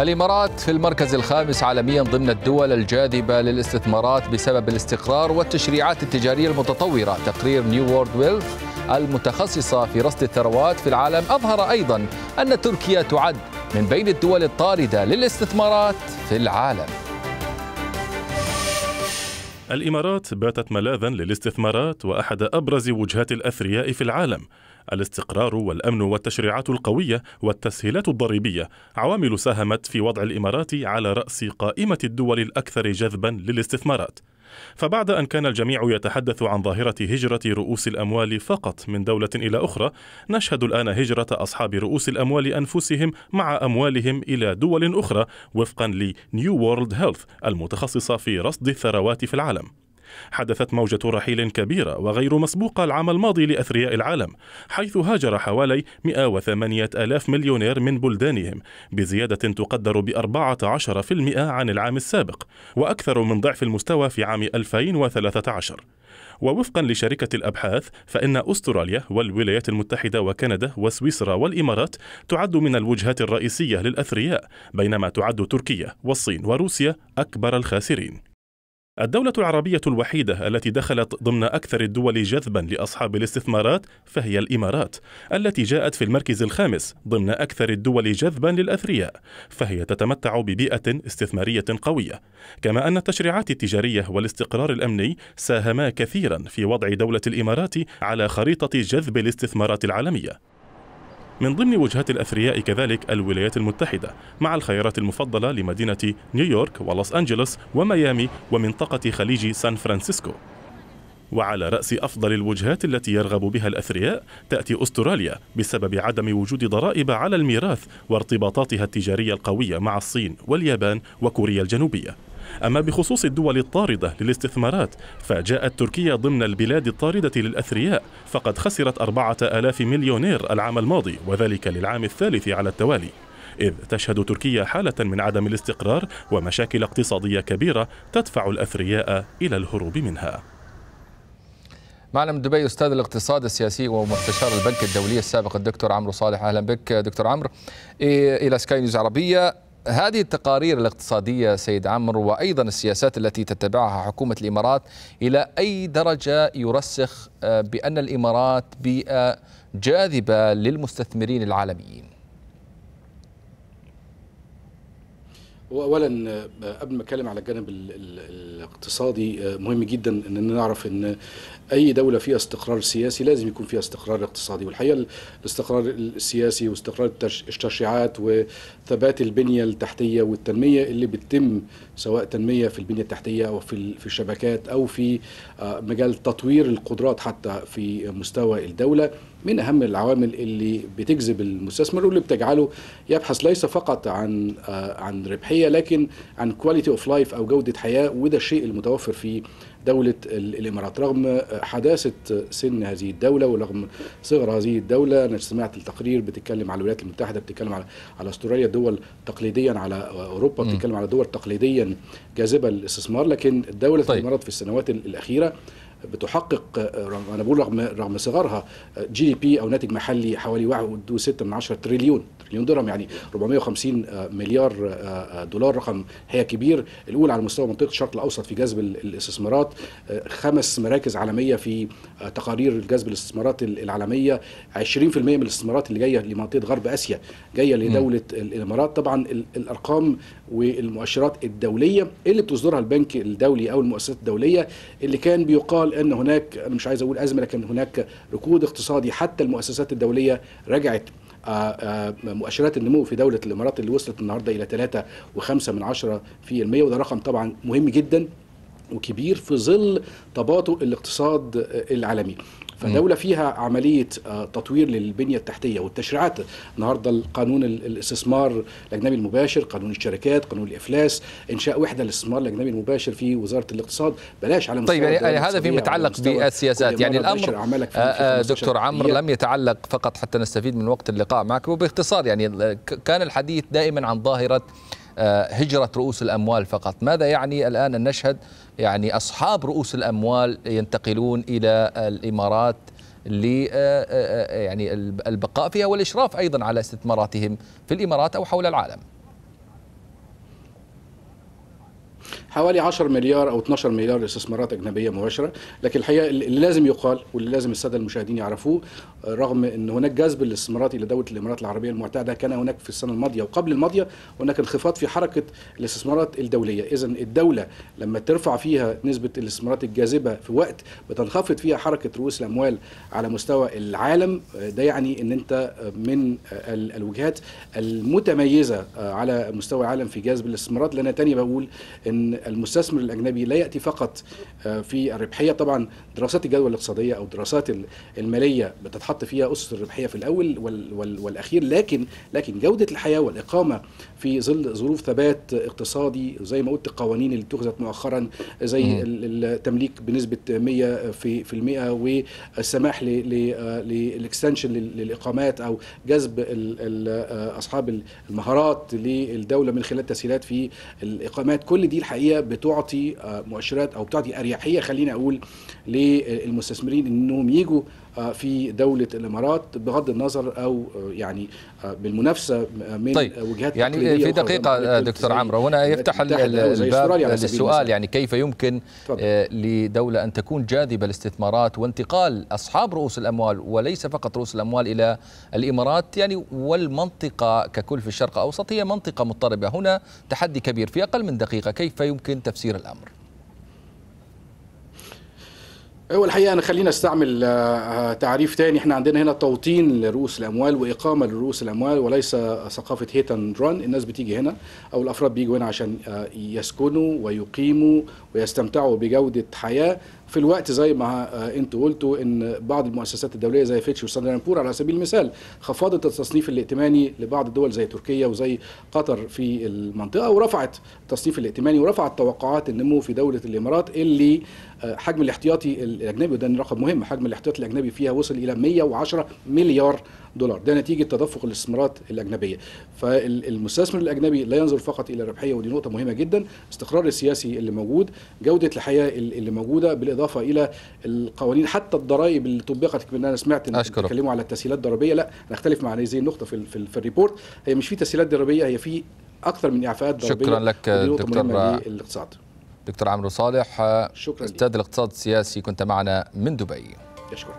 الإمارات في المركز الخامس عالميا ضمن الدول الجاذبة للاستثمارات بسبب الاستقرار والتشريعات التجارية المتطورة تقرير نيو وورد ويلث المتخصصة في رصد الثروات في العالم أظهر أيضا أن تركيا تعد من بين الدول الطاردة للاستثمارات في العالم الإمارات باتت ملاذا للاستثمارات وأحد أبرز وجهات الأثرياء في العالم الاستقرار والأمن والتشريعات القوية والتسهيلات الضريبية عوامل ساهمت في وضع الإمارات على رأس قائمة الدول الأكثر جذبا للاستثمارات فبعد أن كان الجميع يتحدث عن ظاهرة هجرة رؤوس الأموال فقط من دولة إلى أخرى، نشهد الآن هجرة أصحاب رؤوس الأموال أنفسهم مع أموالهم إلى دول أخرى وفقا لنيو وورلد هيلث المتخصصة في رصد الثروات في العالم. حدثت موجة رحيل كبيرة وغير مسبوقة العام الماضي لأثرياء العالم حيث هاجر حوالي 108 ألاف مليونير من بلدانهم بزيادة تقدر ب 14% عن العام السابق وأكثر من ضعف المستوى في عام 2013 ووفقا لشركة الأبحاث فإن أستراليا والولايات المتحدة وكندا وسويسرا والإمارات تعد من الوجهات الرئيسية للأثرياء بينما تعد تركيا والصين وروسيا أكبر الخاسرين الدولة العربية الوحيدة التي دخلت ضمن أكثر الدول جذبا لأصحاب الاستثمارات فهي الإمارات التي جاءت في المركز الخامس ضمن أكثر الدول جذبا للأثرياء فهي تتمتع ببيئة استثمارية قوية كما أن التشريعات التجارية والاستقرار الأمني ساهما كثيرا في وضع دولة الإمارات على خريطة جذب الاستثمارات العالمية من ضمن وجهات الأثرياء كذلك الولايات المتحدة مع الخيارات المفضلة لمدينة نيويورك ولوس أنجلوس وميامي ومنطقة خليج سان فرانسيسكو وعلى رأس أفضل الوجهات التي يرغب بها الأثرياء تأتي أستراليا بسبب عدم وجود ضرائب على الميراث وارتباطاتها التجارية القوية مع الصين واليابان وكوريا الجنوبية أما بخصوص الدول الطاردة للاستثمارات فجاءت تركيا ضمن البلاد الطاردة للأثرياء فقد خسرت أربعة آلاف مليونير العام الماضي وذلك للعام الثالث على التوالي إذ تشهد تركيا حالة من عدم الاستقرار ومشاكل اقتصادية كبيرة تدفع الأثرياء إلى الهروب منها معنا من دبي استاذ الاقتصاد السياسي ومستشار البنك الدولي السابق الدكتور عمرو صالح اهلا بك دكتور عمرو إيه، الى سكاي نيوز عربيه هذه التقارير الاقتصاديه سيد عمرو وايضا السياسات التي تتبعها حكومه الامارات الى اي درجه يرسخ آه، بان الامارات بيئه جاذبه للمستثمرين العالميين اولا آه، قبل ما اتكلم على الجانب الاقتصادي آه، مهم جدا اننا نعرف ان اي دوله فيها استقرار سياسي لازم يكون فيها استقرار اقتصادي والحقيقه الاستقرار السياسي واستقرار التشريعات وثبات البنيه التحتيه والتنميه اللي بتتم سواء تنميه في البنيه التحتيه او في في الشبكات او في آه، مجال تطوير القدرات حتى في مستوى الدوله من أهم العوامل اللي بتجذب المستثمر واللي بتجعله يبحث ليس فقط عن آه، عن ربحية لكن عن كواليتي اوف لايف أو جودة حياة وده الشيء المتوفر في دولة الإمارات رغم آه، حداثة آه، سن هذه الدولة ورغم صغر هذه الدولة أنا سمعت التقرير بتتكلم على الولايات المتحدة بتتكلم على على أستراليا دول تقليديا على أوروبا بتتكلم على دول تقليديا جاذبة للاستثمار لكن دولة طيب. الإمارات في السنوات الأخيرة بتحقق آه، رغم انا بقول رغم رغم صغرها آه، جي دي بي او ناتج محلي حوالي 1.6 من 10 تريليون تريليون درهم يعني 450 آه، مليار دولار رقم هي كبير الاولى على مستوى منطقه الشرق الاوسط في جذب الاستثمارات خمس مراكز عالميه في تقارير جذب الاستثمارات العالميه 20% من الاستثمارات اللي جايه لمنطقه غرب اسيا جايه لدوله الامارات طبعا الارقام والمؤشرات الدوليه اللي بتصدرها البنك الدولي او المؤسسات الدوليه اللي كان بيقال قال ان هناك انا مش عايز اقول ازمه لكن هناك ركود اقتصادي حتى المؤسسات الدوليه رجعت آه، آه، مؤشرات النمو في دولة الإمارات اللي وصلت النهاردة إلى 3.5 من في المية وده رقم طبعا مهم جدا وكبير في ظل تباطؤ الاقتصاد آه، العالمي فدولة فيها عملية آه، تطوير للبنية التحتية والتشريعات النهاردة القانون الاستثمار الأجنبي المباشر قانون الشركات قانون الإفلاس إنشاء وحدة للاستثمار الأجنبي المباشر في وزارة الاقتصاد بلاش على مستوى طيب يعني هذا فيما يتعلق بالسياسات يعني الأمر آه، آه، دكتور عمرو لم يتعلق فقط حتى نستفيد من وقت اللقاء معك وباختصار يعني كان الحديث دائما عن ظاهرة آه، هجرة رؤوس الأموال فقط ماذا يعني الآن أن نشهد يعني أصحاب رؤوس الأموال ينتقلون إلى الإمارات آه، آه، يعني البقاء فيها والإشراف أيضا على استثماراتهم في الإمارات أو حول العالم حوالي 10 مليار او 12 مليار استثمارات اجنبيه مباشره لكن الحقيقه اللي لازم يقال واللي لازم الساده المشاهدين يعرفوه رغم ان هناك جذب الاستثمارات الى دوله الامارات العربيه المعتاده كان هناك في السنه الماضيه وقبل الماضيه هناك انخفاض في حركه الاستثمارات الدوليه اذا الدوله لما ترفع فيها نسبه الاستثمارات الجاذبه في وقت بتنخفض فيها حركه رؤوس الاموال على مستوى العالم ده يعني ان انت من الوجهات المتميزه على مستوى العالم في جذب الاستثمارات لان تاني بقول ان المستثمر الاجنبي لا ياتي فقط آه، في الربحيه طبعا دراسات الجدوى الاقتصاديه او الدراسات الماليه بتتحط فيها اسس الربحيه في الاول والاخير لكن لكن جوده الحياه والاقامه في ظل ظروف ثبات اقتصادي زي ما قلت القوانين اللي اتخذت مؤخرا زي التمليك بنسبه 100 في في المئه والسماح آه، للاكستنشن للاقامات او جذب آه، اصحاب المهارات للدوله من خلال تسهيلات في الاقامات كل دي الحقيقه بتعطي آه، مؤشرات او بتعطي اريحيه خلينا اقول للمستثمرين انهم يجوا آه، في دولة الإمارات بغض النظر أو آه، يعني آه، بالمنافسة من طيب. وجهات يعني في دقيقة دكتور عمرو هنا يفتح الباب للسؤال يعني كيف يمكن طبعا. لدولة أن تكون جاذبة للاستثمارات وانتقال أصحاب رؤوس الأموال وليس فقط رؤوس الأموال إلى الإمارات يعني والمنطقة ككل في الشرق الأوسط هي منطقة مضطربة هنا تحدي كبير في أقل من دقيقة كيف يمكن تفسير الأمر هو أيوة، الحقيقه انا خلينا استعمل آه، آه، تعريف تاني احنا عندنا هنا توطين لرؤوس الاموال واقامه لرؤوس الاموال وليس ثقافه هيت اند ران الناس بتيجي هنا او الافراد بيجوا هنا عشان آه، يسكنوا ويقيموا ويستمتعوا بجوده حياه في الوقت زي ما آه، انتوا قلتوا ان بعض المؤسسات الدوليه زي فيتش بور على سبيل المثال خفضت التصنيف الائتماني لبعض الدول زي تركيا وزي قطر في المنطقه ورفعت التصنيف الائتماني ورفعت توقعات النمو في دوله الامارات اللي آه، حجم الاحتياطي الاجنبي وده رقم مهم حجم الاحتياطي الاجنبي فيها وصل الى 110 مليار دولار ده نتيجه تدفق الاستثمارات الاجنبيه فالمستثمر الاجنبي لا ينظر فقط الى الربحيه ودي نقطه مهمه جدا الاستقرار السياسي اللي موجود جوده الحياه اللي موجوده بالاضافه الى القوانين حتى الضرائب اللي طبقت انا سمعت اتكلموا بيتكلموا على التسهيلات الضريبيه لا انا اختلف مع هذه النقطه في, في, في الريبورت هي مش في تسهيلات ضريبيه هي في اكثر من اعفاءات ضريبيه شكرا لك دكتور الاقتصاد دكتور عمرو صالح شكرا استاذ الاقتصاد السياسي كنت معنا من دبي اشكرك